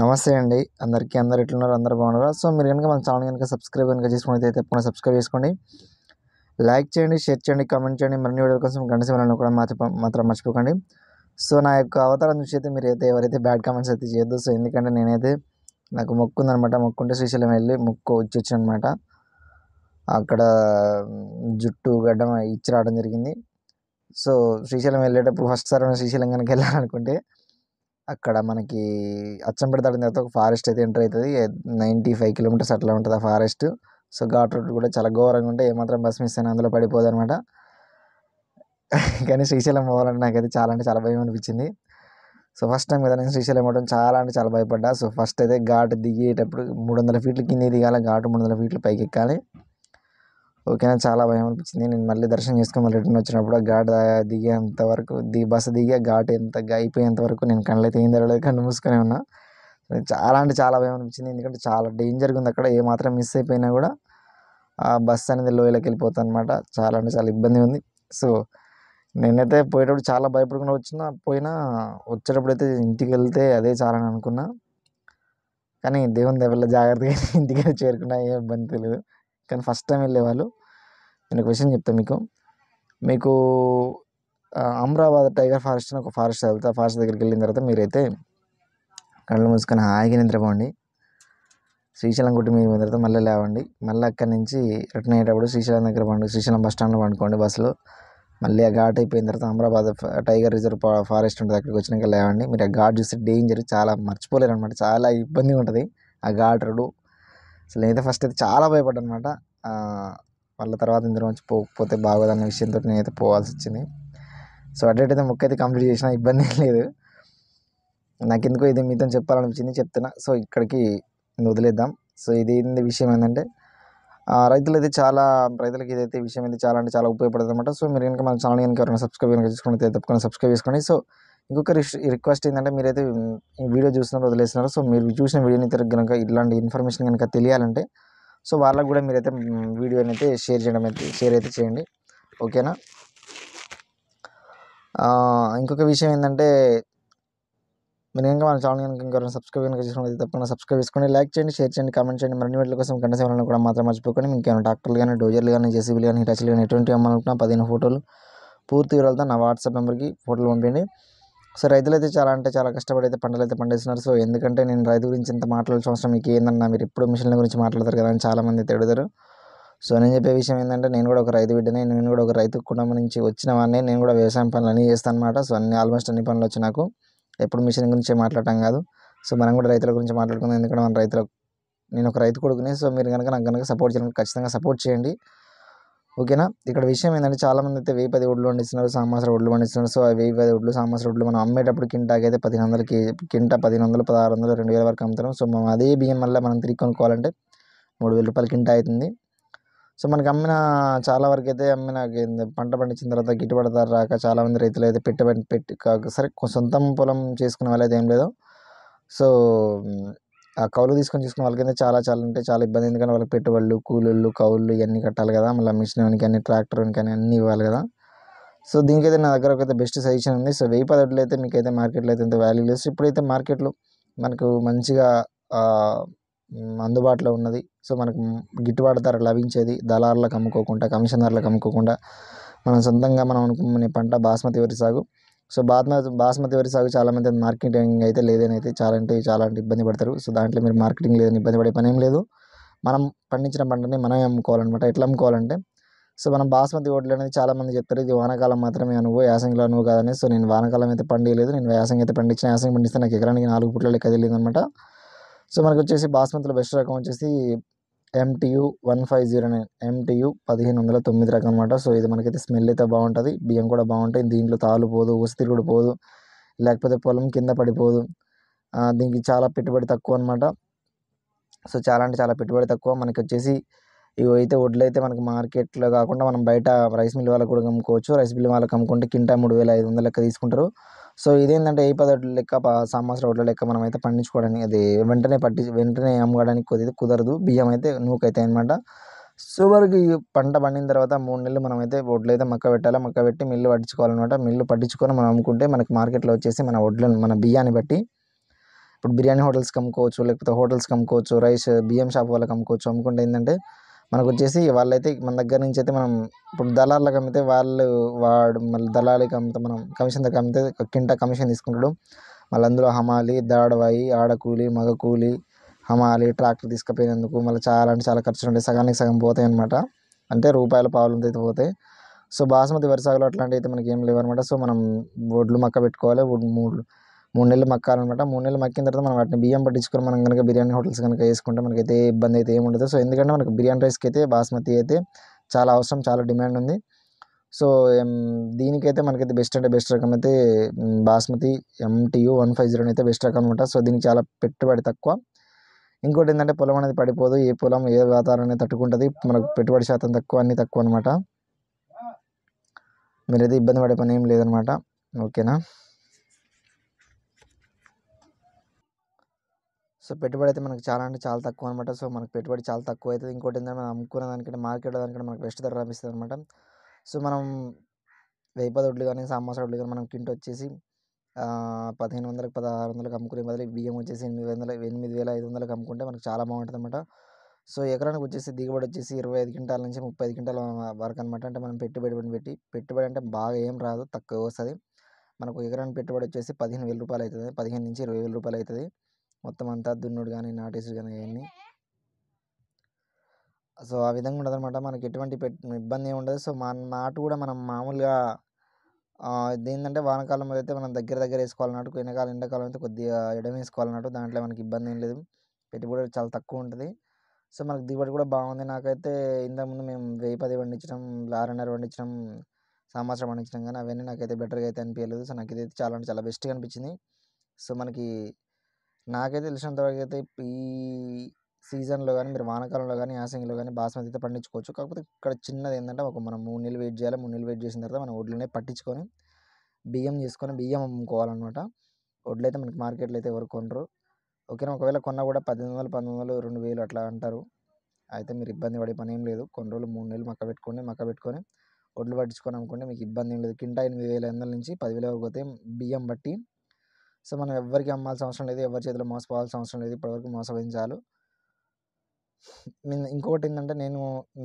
నమస్తే అండి అందరికీ అందరు ఎట్లున్నారు అందరు బాగున్నారు సో మీరు కనుక మన ఛానల్ కనుక సబ్స్క్రైబ్ కనుక చేసుకుని తప్పకుండా సబ్స్క్రైబ్ చేసుకోండి లైక్ చేయండి షేర్ చేయండి కామెంట్ చేయండి మరిన్ని వీడియోల కోసం గంట సమయంలో కూడా మాత్రం మర్చిపోకండి సో నా యొక్క అవతారం చూసి అయితే మీరు అయితే ఎవరైతే బ్యాడ్ కామెంట్స్ అయితే చేయొద్దు సో ఎందుకంటే నేనైతే నాకు మొక్కు ఉందనమాట మొక్కుంటే శ్రీశైలం వెళ్ళి మొక్కు వచ్చి అనమాట అక్కడ జుట్టు గడ్డం ఇచ్చి రావడం జరిగింది సో శ్రీశైలం వెళ్ళేటప్పుడు ఫస్ట్ సార్ శ్రీశైలం కనుక వెళ్ళాలనుకుంటే అక్కడ మనకి అచ్చంపేట దాటిన తర్వాత ఒక ఫారెస్ట్ అయితే ఎంటర్ అవుతుంది నైంటీ ఫైవ్ కిలోమీటర్స్ అట్లా ఉంటుంది ఆ ఫారెస్ట్ సో ఘాట్ రోడ్ కూడా చాలా ఘోరంగా ఉంటే ఏమాత్రం బస్ మిస్ అయినా అందులో పడిపోదు అనమాట కానీ శ్రీశైలం పోవాలంటే నాకైతే చాలా అంటే చాలా భయం అనిపించింది సో ఫస్ట్ టైం కదా నేను శ్రీశైలం పోవడం చాలా అంటే చాలా భయపడ్డా సో ఫస్ట్ అయితే ఘాట్ దిగేటప్పుడు మూడు వందల ఫీట్ల కింద దిగాలి ఘాటు మూడు వందల ఫీట్లు పైకి ఎక్కాలి ఓకేనా చాలా భయం అనిపించింది నేను మళ్ళీ దర్శనం చేసుకుని మళ్ళీ రిటర్న్ వచ్చినప్పుడు ఘాట్ దిగేంత వరకు ది బస్ దిగే ఘాట్ ఎంత అయిపోయేంత వరకు నేను కళ్ళైతే ఏం జరగలేదు కన్ను మూసుకునే ఉన్నా చాలా అంటే చాలా భయం అనిపించింది ఎందుకంటే చాలా డేంజర్గా ఉంది అక్కడ ఏమాత్రం మిస్ అయిపోయినా కూడా ఆ బస్ అనేది లోయలోకి వెళ్ళిపోతా అనమాట చాలా అంటే చాలా ఇబ్బంది ఉంది సో నేనైతే పోయేటప్పుడు చాలా భయపడకుండా వచ్చిన పోయినా వచ్చేటప్పుడు అయితే ఇంటికి వెళ్తే అదే చాలని అనుకున్నా కానీ దేవుని దగ్గర జాగ్రత్తగా ఇంటికి చేరుకున్నా ఏ ఇబ్బంది తెలియదు కానీ ఫస్ట్ టైం వెళ్ళేవాళ్ళు నేను క్వశ్చన్ చెప్తా మీకు మీకు అమరాబాద్ టైగర్ ఫారెస్ట్ అని ఒక ఫారెస్ట్ వెళ్తా ఫారెస్ట్ దగ్గరికి వెళ్ళిన తర్వాత మీరైతే కళ్ళు మూసుకొని హాయిగా నిద్రపోండి శ్రీశైలం గుట్టి మీద పోయిన తర్వాత మళ్ళీ లేవండి మళ్ళీ అక్కడి నుంచి రిటర్న్ అయ్యేటప్పుడు శ్రీశైలం దగ్గర పండు శ్రీశైలం బస్ స్టాండ్లో పండుకోండి బస్సులో మళ్ళీ ఆ ఘాట్ అయిపోయిన తర్వాత అమరాబాద్ టైగర్ రిజర్వ్ ఫారెస్ట్ ఉంటుంది అక్కడికి వచ్చినాక లేవండి మీరు ఆ ఘాట్ చూస్తే డేంజర్ చాలా మర్చిపోలేరు అనమాట చాలా ఇబ్బందిగా ఉంటుంది ఆ ఘాట్ రోడ్డు అసలు నేనైతే ఫస్ట్ అయితే చాలా భయపడ్డా అనమాట మళ్ళీ తర్వాత నుంచి పోకపోతే బాగోదన్న విషయంతో నేనైతే పోవాల్సి వచ్చింది సో అట్లయితే ముక్క అయితే కంప్లీట్ చేసిన ఇబ్బంది లేదు నాకు ఎందుకో ఇది మీతో చెప్పాలనిపించింది చెప్తున్నా సో ఇక్కడికి వదిలేద్దాం సో ఇది విషయం ఏంటంటే అయితే చాలా రైతులకి ఇదైతే విషయం అయితే చాలా అంటే చాలా ఉపయోగపడుతుంది అనమాట సో మీరు కనుక మన ఛానల్ కనుక ఎవరైనా సబ్స్క్రైబ్ కనుక చేసుకుని తప్పకుండా సబ్స్క్రైబ్ చేసుకోండి సో ఇంకొక రిక్వెస్ట్ ఏంటంటే మీరైతే అయితే వీడియో చూస్తున్నారు వదిలేస్తున్నారు సో మీరు చూసిన వీడియోని కనుక ఇలాంటి ఇన్ఫర్మేషన్ కనుక తెలియాలంటే సో వాళ్ళకు కూడా మీరైతే వీడియో అయితే షేర్ చేయడం అయితే షేర్ అయితే చేయండి ఓకేనా ఇంకొక విషయం ఏంటంటే మీరు ఇంకా మన ఛానల్ కనుక ఇంకా సబ్స్క్రైబ్ కనుక చేసుకున్నది తప్పకుండా సబ్స్క్రైబ్ చేసుకోండి లైక్ చేయండి షేర్ చేయండి కామెంట్ చేయండి మరిన్ని వీటి కోసం గంట సేవలను కూడా మాత్రం మర్చిపోకండి మీకు ఏమైనా డాక్టర్లు కానీ డోజర్లు కానీ జేసీబీలు కానీ హిటాచీలు కానీ ఎటువంటి అమ్మాలనుకున్నా పదిహేను ఫోటోలు పూర్తి వివరాలతో నా వాట్సాప్ నెంబర్కి ఫోటోలు పంపించండి సో రైతులు అయితే చాలా అంటే చాలా కష్టపడి అయితే పంటలు అయితే పండిస్తున్నారు సో ఎందుకంటే నేను రైతు గురించి ఇంత మాట్లాడాల్సిన అవసరం మీకు ఏందన్నా మీరు ఎప్పుడు మిషన్ల గురించి మాట్లాడతారు కదా అని చాలామంది అయితే సో నేను చెప్పే విషయం ఏంటంటే నేను కూడా ఒక రైతు బిడ్డనే నేను కూడా ఒక రైతు కుటుంబం నుంచి వచ్చిన వాడిని నేను కూడా వ్యవసాయం పనులు అన్నీ చేస్తాను అనమాట సో అన్ని ఆల్మోస్ట్ అన్ని పనులు వచ్చి నాకు ఎప్పుడు మిషన్ గురించి మాట్లాడటం కాదు సో మనం కూడా రైతుల గురించి మాట్లాడుకుందాం ఎందుకంటే మన రైతుల నేను ఒక రైతు కొడుకునే సో మీరు కనుక నాకు కనుక సపోర్ట్ చేయడానికి ఖచ్చితంగా సపోర్ట్ చేయండి ఓకేనా ఇక్కడ విషయం ఏంటంటే చాలామంది అయితే వెయ్యి పది ఒడ్లు పండిస్తున్నారు సామాసర ఒడ్లు పండిస్తున్నారు సో ఆ వెయ్యి పది ఒడ్లు సామాసర ఒడ్లు మనం అమ్మేటప్పుడు కింటాకి అయితే పదిహేను వందలకి కింట కింటా పదిహేను వందలు పదహారు వందలు రెండు వేల వరకు అమ్ముతాం సో మనం అదే బియ్యం మళ్ళీ మనం తిరిగి కొనుక్కోవాలంటే మూడు వేల రూపాయలు కింట అవుతుంది సో మనకి అమ్మిన చాలా వరకు అయితే అమ్మిన పంట పండించిన తర్వాత గిట్టుబాటు ధర రాక చాలామంది రైతులు అయితే పెట్టుబడి పెట్టి సరే సొంతం పొలం చేసుకునే వాళ్ళు అయితే ఏం లేదు సో ఆ కౌలు తీసుకొని వాళ్ళకి వాళ్ళకైతే చాలా చాలా అంటే చాలా ఇబ్బంది ఎందుకంటే వాళ్ళకి పెట్టుబడులు కూలీలు కౌళ్ళు ఇవన్నీ కట్టాలి కదా మళ్ళీ మిషన్ కానీ ట్రాక్టర్ కానీ అన్నీ ఇవ్వాలి కదా సో దీనికైతే నా దగ్గర ఒకైతే బెస్ట్ సజెషన్ ఉంది సో వెయ్యి పదవులు అయితే అయితే మార్కెట్లో అయితే ఇంత వాల్యూ లేదు ఇప్పుడైతే మార్కెట్లో మనకు మంచిగా అందుబాటులో ఉన్నది సో మనకు గిట్టుబాటు ధర లభించేది దళారులకు అమ్ముకోకుండా కమిషనర్లకు అమ్ముకోకుండా మనం సొంతంగా మనం అనుకునే పంట బాస్మతి వరి సాగు సో బాస్మతి బాస్మతి వరి సాగు చాలామంది మార్కెటింగ్ అయితే లేదని అయితే చాలా అంటే చాలా అంటే ఇబ్బంది పడతారు సో దాంట్లో మీరు మార్కెటింగ్ లేదని ఇబ్బంది పడే పని ఏం లేదు మనం పండించిన పంటని మనమే అమ్ముకోవాలన్నమాట ఎట్లా అమ్ముకోవాలంటే సో మనం బాస్మతి ఓట్లు అనేది చాలామంది చెప్తారు ఇది వానాకాలం మాత్రమే అనువు యాసంగిలో అనువు కాదని సో నేను వానాకాలం అయితే పండియలేదు నేను యాసంగి అయితే పండించిన యాసంగి పండిస్తే నాకు ఎకరానికి నాలుగు పుట్ల లెక్క తెలియదు అనమాట సో మనకు వచ్చేసి బాస్మతిలో బెస్ట్ రకం వచ్చేసి MTU one five zero nine MTU పదిహేను వందల తొమ్మిది రకం అనమాట సో ఇది మనకైతే స్మెల్ అయితే బాగుంటుంది బియ్యం కూడా బాగుంటుంది దీంట్లో తాలు పోదు ఉసిరి కూడా పోదు లేకపోతే పొలం కింద పడిపోదు దీనికి చాలా పెట్టుబడి తక్కువ అనమాట సో చాలా అంటే చాలా పెట్టుబడి తక్కువ మనకి వచ్చేసి ఇవి అయితే వడ్లు అయితే మనకి మార్కెట్లో కాకుండా మనం బయట రైస్ మిల్ వాళ్ళకు కూడా అమ్ముకోవచ్చు రైస్ మిల్ వాళ్ళకి అమ్ముకుంటే కింటా మూడు వేల ఐదు వందల లెక్క తీసుకుంటారు సో ఇదేంటంటే ఏ పదొడ్ల లెక్క సంవత్సరం వడ్ల లెక్క మనం అయితే పండించుకోవడానికి అది వెంటనే పట్టి వెంటనే అమ్ముకోవడానికి కొద్దిగా కుదరదు బియ్యం అయితే నూకైతే అనమాట సో వరకు పంట పండిన తర్వాత మూడు నెలలు మనం అయితే వడ్లు అయితే మక్క పెట్టాలి మక్క పెట్టి మిల్లు పట్టించుకోవాలన్నమాట మిల్లు పట్టించుకొని మనం అమ్ముకుంటే మనకి మార్కెట్లో వచ్చేసి మన వడ్లను మన బియ్యాన్ని బట్టి ఇప్పుడు బిర్యానీ హోటల్స్కి అమ్ముకోవచ్చు లేకపోతే హోటల్స్కి అమ్ముకోవచ్చు రైస్ బియ్యం షాప్ వాళ్ళకి అమ్ముకోవచ్చు అమ్ముకుంటే ఏంటంటే మనకు వచ్చేసి వాళ్ళైతే మన దగ్గర నుంచి అయితే మనం ఇప్పుడు దళార్లకు అమ్మితే వాళ్ళు వాడు మళ్ళీ దళాలకి అమ్మితే మనం కమిషన్ దగ్గర అమ్మితే కింట కమిషన్ తీసుకుంటాడు మళ్ళీ అందులో హమాలి దాడవాయి ఆడకూలి మగ కూలి హమాలి ట్రాక్టర్ తీసుకుపోయినందుకు మళ్ళీ చాలా అంటే చాలా ఖర్చులు ఉంటాయి సగానికి సగం పోతాయి అనమాట అంటే రూపాయల పావులు అయితే పోతాయి సో బాస్మతి వరి సాగులో అట్లాంటివి అయితే మనకి ఏం అనమాట సో మనం వడ్లు మక్క పెట్టుకోవాలి మూడు మూడు నెలలు మక్కాలన్నమాట మూడు నెలలు మక్కిన తర్వాత మనం వాటిని బియ్యం పట్టించుకొని మనం కనుక బిర్యానీ హోటల్స్ కనుక వేసుకుంటే మనకైతే ఇబ్బంది అయితే ఏముండదు సో ఎందుకంటే మనకు బిర్యానీ రైస్కి అయితే బాస్మతి అయితే చాలా అవసరం చాలా డిమాండ్ ఉంది సో దీనికైతే మనకైతే బెస్ట్ అంటే బెస్ట్ రకం అయితే basmati MTU one five zero అయితే బెస్ట్ రకం అనమాట సో దీనికి చాలా పెట్టుబడి తక్కువ ఇంకోటి ఏంటంటే పొలం అనేది పడిపోదు ఏ పొలం ఏ వాతావరణం తట్టుకుంటుంది మనకు పెట్టుబడి శాతం తక్కువ అన్నీ తక్కువ అనమాట మీరైతే ఇబ్బంది పడే పని ఏం లేదనమాట ఓకేనా సో పెట్టుబడి అయితే మనకు చాలా అంటే చాలా తక్కువ అనమాట సో మనకు పెట్టుబడి చాలా తక్కువ అవుతుంది ఇంకోటి ఏంటంటే మనం అమ్ముకున్న దానికంటే మార్కెట్లో దానికంటే మనకు బెస్ట్ ధర లభిస్తుంది అనమాట సో మనం వెయ్యి ఒడ్లు కానీ సామాస ఒడ్లు కానీ మనం కింట వచ్చేసి పదిహేను వందలకు పదహారు వందలకు అమ్ముకునే బదులు బియ్యం వచ్చేసి ఎనిమిది వందల ఎనిమిది వేల ఐదు వందలకు అమ్ముకుంటే మనకు చాలా బాగుంటుంది అనమాట సో ఎకరానికి వచ్చేసి దిగుబడి వచ్చేసి ఇరవై ఐదు క్వింటాల నుంచి ముప్పై ఐదు క్వింటాల వరకు అనమాట అంటే మనం పెట్టుబడి పెట్టి పెట్టుబడి అంటే బాగా ఏం రాదు తక్కువ వస్తుంది మనకు ఎకరానికి పెట్టుబడి వచ్చేసి పదిహేను వేల రూపాయలు అవుతుంది పదిహేను నుంచి ఇరవై వేల రూపాయలు అవుతుంది మొత్తం అంతా దున్నుడు కానీ నాటేసుడు కానీ అవన్నీ సో ఆ విధంగా ఉండదు అనమాట మనకి ఎటువంటి ఇబ్బంది ఉండదు సో మా నాటు కూడా మనం మామూలుగా ఏంటంటే వానకాలంలో అయితే మనం దగ్గర దగ్గర వేసుకోవాలి నాటు ఎండాకాలం ఎండాకాలం అయితే కొద్దిగా ఎడమ నాటు దాంట్లో మనకి ఇబ్బంది ఏం లేదు పెట్టుబడి చాలా తక్కువ ఉంటుంది సో మనకు దిగుబడి కూడా బాగుంది నాకైతే ఇంతకుముందు మేము వెయ్యి పది పండించడం ఆరున్నర పండించడం సంవత్సరం పండించడం కానీ అవన్నీ నాకైతే బెటర్గా అయితే అనిపించలేదు సో నాకు ఇదైతే చాలా అంటే చాలా బెస్ట్గా అనిపించింది సో మనకి నాకైతే తెలిసినంతవరకు అయితే ఈ సీజన్లో కానీ మీరు వానాకాలంలో కానీ యాసంగిలో కానీ బాస్మతి అయితే పండించుకోవచ్చు కాకపోతే ఇక్కడ చిన్నది ఏంటంటే ఒక మనం మూడు నెలలు వెయిట్ చేయాలి మూడు నెలలు వెయిట్ చేసిన తర్వాత మనం వడ్లనే పట్టించుకొని బియ్యం చేసుకొని బియ్యం అమ్ముకోవాలన్నమాట వడ్లు అయితే మనకి మార్కెట్లో అయితే ఎవరు కొనరు ఓకేనా ఒకవేళ కొన్నా కూడా పద్దెనిమిది వందలు పంతొమ్మిది వందలు రెండు వేలు అట్లా అంటారు అయితే మీరు ఇబ్బంది పడే పని ఏం లేదు కొన్ని రోజులు మూడు నెలలు మక్క పెట్టుకొని మక్క పెట్టుకొని వడ్లు పట్టించుకొని అమ్ముకోండి మీకు ఇబ్బంది ఏం లేదు కింటా ఎనిమిది వేల ఎనిమిది నుంచి పదివేల వరకు అయితే బియ్యం బట్టి సో మనం ఎవరికి అమ్మాల్సిన అవసరం లేదు ఎవరి చేతిలో మోసపోవాల్సిన అవసరం లేదు ఇప్పటివరకు మోసపోయిన చాలు ఇంకొకటి ఏంటంటే నేను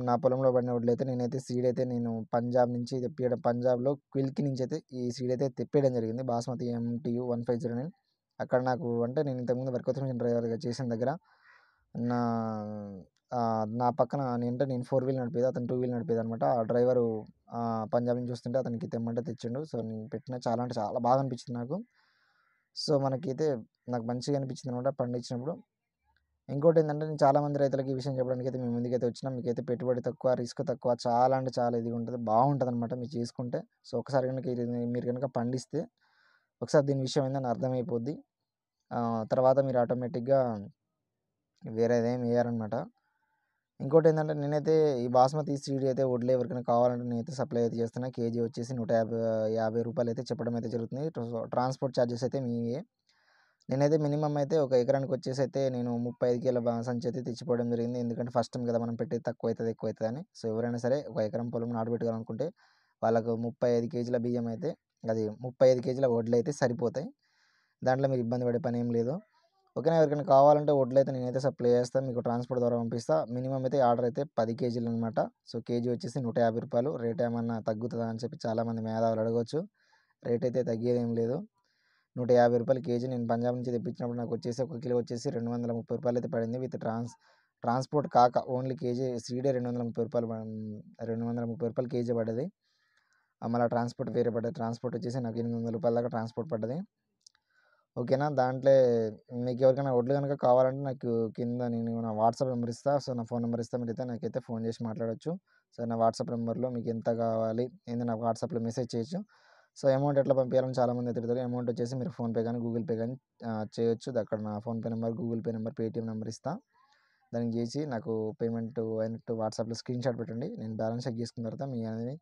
నా పొలంలో పడిన వడ్లయితే నేనైతే సీడ్ అయితే నేను పంజాబ్ నుంచి తెప్పియడం పంజాబ్లో క్విల్కి నుంచి అయితే ఈ సీడ్ అయితే తెప్పియడం జరిగింది basmati MTU one five zero nine అక్కడ నాకు అంటే నేను ఇంతకుముందు వర్క్ మిషన్ డ్రైవర్గా చేసిన దగ్గర నా నా పక్కన నేనంటే నేను ఫోర్ వీల్ నడిపేది అతను టూ వీల్ నడిపేది అనమాట ఆ డ్రైవరు పంజాబ్ నుంచి వస్తుంటే అతనికి తెమ్మంటే తెచ్చిండు సో నేను పెట్టిన చాలా అంటే చాలా బాగా అనిపించింది నాకు సో మనకైతే నాకు మంచిగా అనిపించింది అనమాట పండించినప్పుడు ఇంకోటి ఏంటంటే నేను చాలామంది రైతులకి ఈ విషయం చెప్పడానికి అయితే మేము ముందుకైతే వచ్చినాం మీకైతే పెట్టుబడి తక్కువ రిస్క్ తక్కువ చాలా అంటే చాలా ఇది ఉంటుంది బాగుంటుంది అనమాట మీరు చేసుకుంటే సో ఒకసారి కనుక మీరు కనుక పండిస్తే ఒకసారి దీని విషయం ఏంటని అర్థమైపోద్ది తర్వాత మీరు ఆటోమేటిక్గా వేరేదేం వేయాలన్నమాట ఇంకోటి ఏంటంటే నేనైతే ఈ బాస్మతి సీడ్ అయితే వడ్లు ఎవరికైనా కావాలంటే నేనైతే సప్లై అయితే చేస్తున్నా కేజీ వచ్చేసి నూట యాభై యాభై రూపాయలు అయితే చెప్పడం అయితే జరుగుతుంది ట్రాన్స్పోర్ట్ ఛార్జెస్ అయితే మీవే నేనైతే మినిమం అయితే ఒక ఎకరానికి వచ్చేసి అయితే నేను ముప్పై ఐదు కేల సంచి అయితే తెచ్చిపోవడం జరిగింది ఎందుకంటే ఫస్ట్ టైం కదా మనం పెట్టేది తక్కువ అవుతుంది ఎక్కువ అవుతుంది అని సో ఎవరైనా సరే ఒక ఎకరం పొలం నాటబెట్టుకోవాలనుకుంటే వాళ్ళకు ముప్పై ఐదు కేజీల బియ్యం అయితే అది ముప్పై ఐదు కేజీల వడ్లు అయితే సరిపోతాయి దాంట్లో మీరు ఇబ్బంది పడే పని ఏం లేదు ఓకేనా ఎవరికైనా కావాలంటే వడ్లు అయితే నేనైతే సప్లై చేస్తాను మీకు ట్రాన్స్పోర్ట్ ద్వారా పంపిస్తా మినిమం అయితే ఆర్డర్ అయితే పది కేజీలు అనమాట సో కేజీ వచ్చేసి నూట యాభై రూపాయలు రేట్ ఏమన్నా తగ్గుతుందా అని చెప్పి చాలామంది మేధావులు అడగవచ్చు రేట్ అయితే తగ్గేదేం లేదు నూట యాభై రూపాయలు కేజీ నేను పంజాబ్ నుంచి తెప్పించినప్పుడు నాకు వచ్చేసి ఒక కిలో వచ్చేసి రెండు వందల ముప్పై రూపాయలు అయితే పడింది విత్ ట్రాన్స్ ట్రాన్స్పోర్ట్ కాక ఓన్లీ కేజీ సీడే రెండు వందల ముప్పై రూపాయలు రెండు వందల ముప్పై రూపాయలు కేజీ పడ్డది మళ్ళీ ట్రాన్స్పోర్ట్ వేరే పడ్డది ట్రాన్స్పోర్ట్ వచ్చేసి నాకు ఎనిమిది వందల రూపాయల దాకా ట్రాన్స్పోర్ట్ పడ్డది ఓకేనా దాంట్లో మీకు ఎవరికైనా ఒడ్లు కనుక కావాలంటే నాకు కింద నేను నా వాట్సాప్ నెంబర్ ఇస్తా సో నా ఫోన్ నెంబర్ మీరు మీరైతే నాకైతే ఫోన్ చేసి మాట్లాడచ్చు సో నా వాట్సాప్ నెంబర్లో మీకు ఎంత కావాలి ఏంది నాకు వాట్సాప్లో మెసేజ్ చేయొచ్చు సో అమౌంట్ ఎట్లా పంపించాలని చాలామంది తిరుగుతారు అమౌంట్ వచ్చేసి మీరు ఫోన్పే కానీ గూగుల్ పే కానీ చేయొచ్చు అక్కడ నా PhonePe number Google Pay number Paytm number ఇస్తాను దానికి చేసి నాకు పేమెంట్ అయినట్టు వాట్సాప్లో స్క్రీన్ షాట్ పెట్టండి నేను బ్యాలెన్స్ చెక్ చేసుకున్న తర్వాత మీ అనేది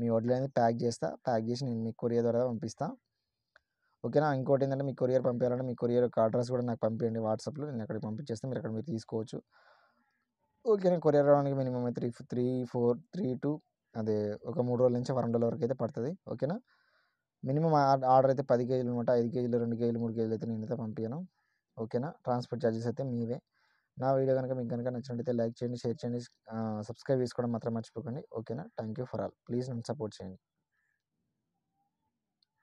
మీ ఒడ్లు అనేది ప్యాక్ చేస్తా ప్యాక్ చేసి నేను మీ కొరియర్ ద్వారా పంపిస్తాను ఓకేనా ఇంకోటి ఏంటంటే మీ కొరియర్ పంపించాలంటే మీ కొరియర్ యొక్క అడ్రస్ కూడా నాకు పంపించండి వాట్సాప్లో నేను అక్కడికి పంపించేస్తే మీరు అక్కడ మీరు తీసుకోవచ్చు ఓకేనా కొరియర్ రావడానికి minimum three three four three two అదే ఒక మూడు రోజుల నుంచి వారం రోజుల వరకు అయితే పడుతుంది ఓకేనా మినిమం ఆర్డర్ అయితే పది కేజీలు అనమాట ఐదు కేజీలు రెండు కేజీలు మూడు కేజీలు అయితే నేను అయితే పంపించాను ఓకేనా ట్రాన్స్పోర్ట్ ఛార్జెస్ అయితే మీవే నా వీడియో కనుక మీకు కనుక నచ్చినట్టయితే లైక్ చేయండి షేర్ చేయండి సబ్స్క్రైబ్ చేసుకోవడం మాత్రం మర్చిపోకండి ఓకేనా thank you for all please నన్ను సపోర్ట్ చేయండి